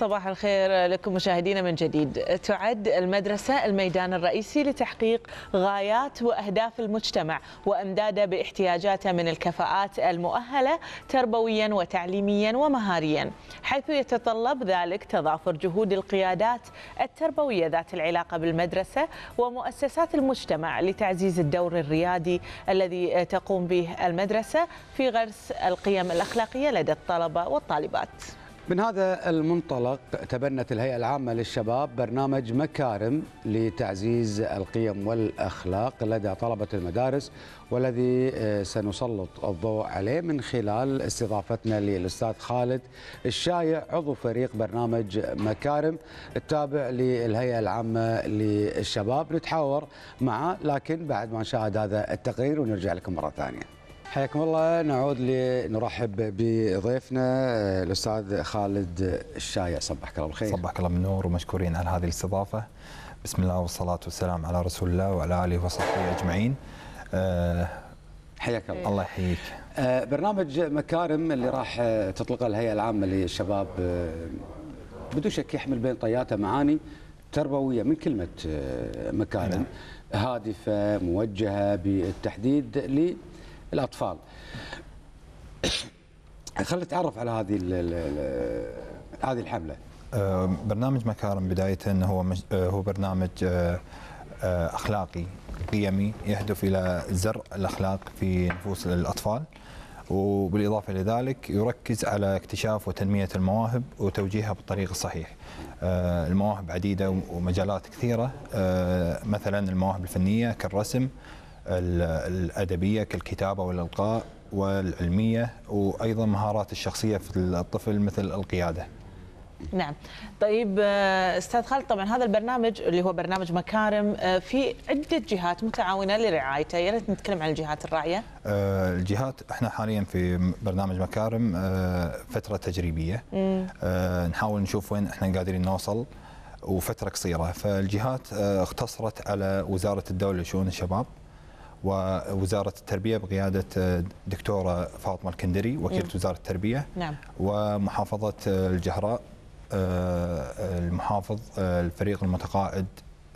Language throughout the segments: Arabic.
صباح الخير لكم مشاهدينا من جديد تعد المدرسة الميدان الرئيسي لتحقيق غايات وأهداف المجتمع وأمداده باحتياجاته من الكفاءات المؤهلة تربويا وتعليميا ومهاريا حيث يتطلب ذلك تضافر جهود القيادات التربوية ذات العلاقة بالمدرسة ومؤسسات المجتمع لتعزيز الدور الريادي الذي تقوم به المدرسة في غرس القيم الأخلاقية لدى الطلبة والطالبات من هذا المنطلق تبنت الهيئة العامة للشباب برنامج مكارم لتعزيز القيم والأخلاق لدى طلبة المدارس والذي آه، سنسلط الضوء عليه من خلال استضافتنا للأستاذ خالد الشايع عضو فريق برنامج مكارم التابع للهيئة العامة للشباب نتحاور معه لكن بعد ما نشاهد هذا التقرير ونرجع لكم مرة ثانية حياكم الله نعود لنرحب بضيفنا آه، الاستاذ خالد الشايع صبحك الله بالخير صبحك الله بالنور ومشكورين على هذه الاستضافه بسم الله والصلاه والسلام على رسول الله وعلى اله وصحبه اجمعين آه، حياك الله الله يحييك آه، برنامج مكارم اللي راح تطلقه الهيئه العامه للشباب بدون شك يحمل بين طياته معاني تربويه من كلمه مكارم نعم. هادفه موجهه بالتحديد ل الاطفال خلينا نتعرف على هذه هذه الحمله أه، برنامج مكارم بدايه هو أه، هو برنامج أه، اخلاقي قيمي يهدف الى زرع الاخلاق في نفوس الاطفال وبالاضافه إلى ذلك يركز على اكتشاف وتنميه المواهب وتوجيهها بالطريق الصحيح. المواهب عديده ومجالات كثيره مثلا المواهب الفنيه كالرسم الادبيه كالكتابه والالقاء والعلميه وايضا مهارات الشخصيه في الطفل مثل القياده. نعم طيب آه، استاذ خالد طبعا هذا البرنامج اللي هو برنامج مكارم آه، في عده جهات متعاونه لرعايته يا ريت نتكلم عن الجهات الراعيه آه، الجهات احنا حاليا في برنامج مكارم فتره تجريبيه نحاول نشوف وين احنا قادرين نوصل وفتره قصيره فالجهات اختصرت على وزاره الدوله لشؤون الشباب ووزاره التربيه بقياده دكتوره فاطمه الكندري وكيله إيه. وزاره التربيه نعم. ومحافظه الجهراء آه، المحافظ آه، الفريق المتقاعد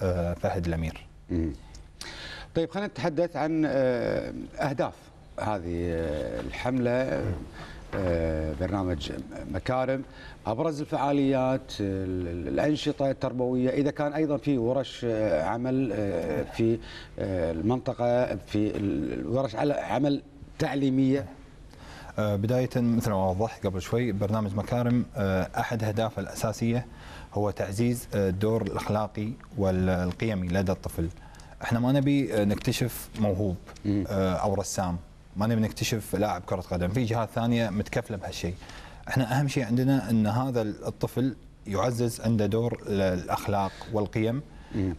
آه، فهد الامير. طيب خلينا نتحدث عن اهداف هذه الحمله آه، برنامج مكارم ابرز الفعاليات الانشطه التربويه اذا كان ايضا في ورش آه، عمل آه، في المنطقه في ورش عمل تعليميه بداية مثل ما وضحت قبل شوي برنامج مكارم أحد أهدافه الأساسية هو تعزيز الدور الأخلاقي والقيمي لدى الطفل احنا ما نبي نكتشف موهوب أو رسام ما نبي نكتشف لاعب كره قدم في جهات ثانيه متكفله بهالشيء احنا اهم شيء عندنا ان هذا الطفل يعزز عنده دور الاخلاق والقيم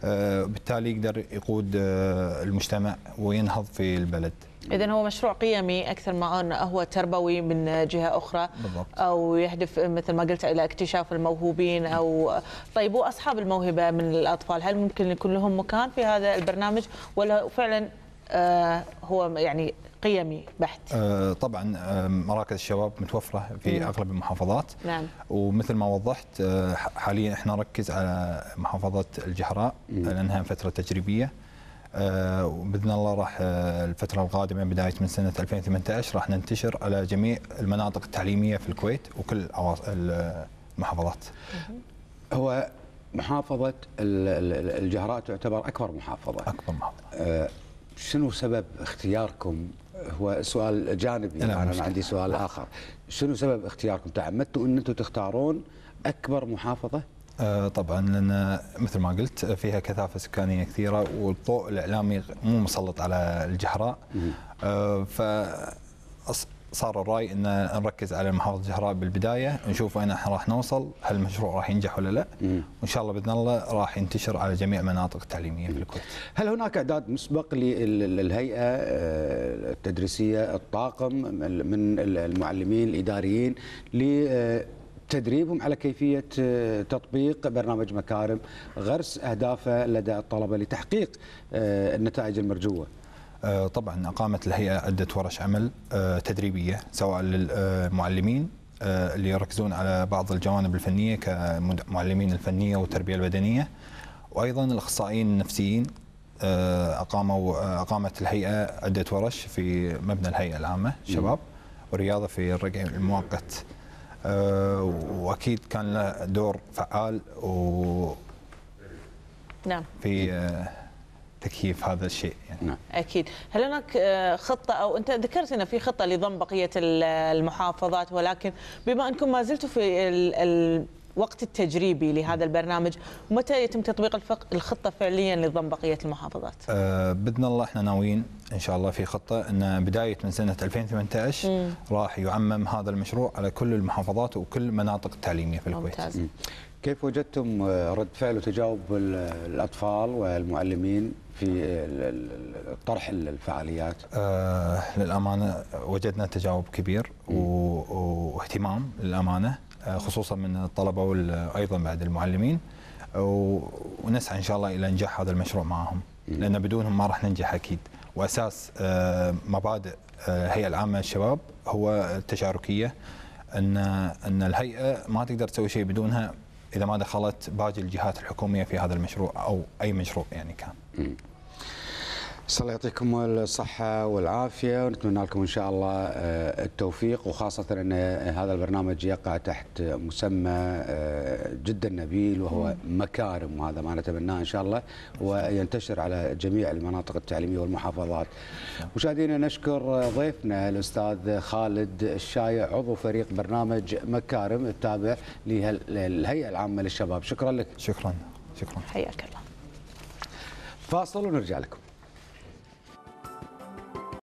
آه بالتالي يقدر يقود آه المجتمع وينهض في البلد إذا هو مشروع قيمي أكثر ما هو تربوي من جهة أخرى بالضبط. أو يهدف مثل ما قلت إلى اكتشاف الموهوبين أو طيب وأصحاب الموهبة من الأطفال هل ممكن يكون لهم مكان في هذا البرنامج ولا فعلا آه هو يعني قيمي بحت آه، طبعا آه، مراكز الشباب متوفره في اغلب المحافظات نعم. ومثل ما وضحت آه، حاليا احنا نركز على محافظه الجحراء لانها فتره تجريبيه وباذن الله راح الفتره القادمه بدايه من سنه 2018 راح ننتشر على جميع المناطق التعليميه في الكويت وكل المحافظات. هو محافظه الجهراء تعتبر اكبر محافظه. اكبر محافظه. شنو سبب اختياركم هو سؤال جانبي انا, أنا عندي سؤال اخر شنو سبب اختياركم تعمدتوا ان انتم تختارون اكبر محافظه آه طبعا لان مثل ما قلت فيها كثافه سكانيه كثيره والضوء الاعلامي مو مسلط على الجحراء آه ف صار الراي ان نركز على محافظه الزهراء بالبدايه نشوف وين احنا راح نوصل هل المشروع راح ينجح ولا لا وان شاء الله باذن الله راح ينتشر على جميع المناطق التعليميه في الكويت هل هناك اعداد مسبق للهيئه آه، التدريسيه الطاقم من المعلمين الاداريين تدريبهم على كيفية آه، تطبيق برنامج مكارم غرس أهدافه لدى الطلبة لتحقيق آه، النتائج المرجوة آه، طبعا أقامت الهيئة عدة ورش عمل آه، تدريبية سواء للمعلمين آه، اللي يركزون على بعض الجوانب الفنية كمعلمين الفنية والتربية البدنية وأيضا الأخصائيين النفسيين أقاموا أقامت الهيئة عدة ورش في مبنى الهيئة العامة الشباب والرياضة في الرقع المؤقت واكيد كان له دور فعال و نعم في تكييف هذا الشيء يعني. نعم. اكيد، هل هناك آه، خطه او انت ذكرت انه في خطه لضم بقيه المحافظات ولكن بما انكم ما زلتوا في الوقت التجريبي لهذا البرنامج، متى يتم تطبيق الخطه فعليا لضم بقيه المحافظات؟ أه باذن الله احنا ناويين ان شاء الله في خطه ان بدايه من سنه 2018 راح يعمم هذا المشروع على كل المحافظات وكل المناطق التعليميه في الكويت. ممتاز. كيف وجدتم آه, رد فعل وتجاوب الأطفال والمعلمين في طرح الفعاليات؟ آه للأمانة وجدنا تجاوب كبير واهتمام للأمانة آه, خصوصا من الطلبة وأيضا بعد المعلمين ونسعى إن شاء الله إلى إنجاح هذا المشروع معهم لأن بدونهم ما راح ننجح أكيد وأساس آه, مبادئ الهيئة العامة للشباب هو التشاركية أن أن الهيئة ما تقدر تسوي شيء بدونها اذا ما دخلت باقي الجهات الحكوميه في هذا المشروع او اي مشروع يعني كان. الله يعطيكم الصحة والعافية ونتمنى لكم إن شاء الله آه، التوفيق وخاصة أن هذا البرنامج يقع تحت مسمى آه، جدا نبيل وهو مكارم وهذا ما نتمناه إن شاء الله وينتشر على جميع المناطق التعليمية والمحافظات مشاهدينا نشكر ضيفنا الأستاذ خالد الشايع عضو فريق برنامج مكارم التابع للهيئة العامة للشباب شكرا لك شكرا شكرا حياك الله فاصل ونرجع لكم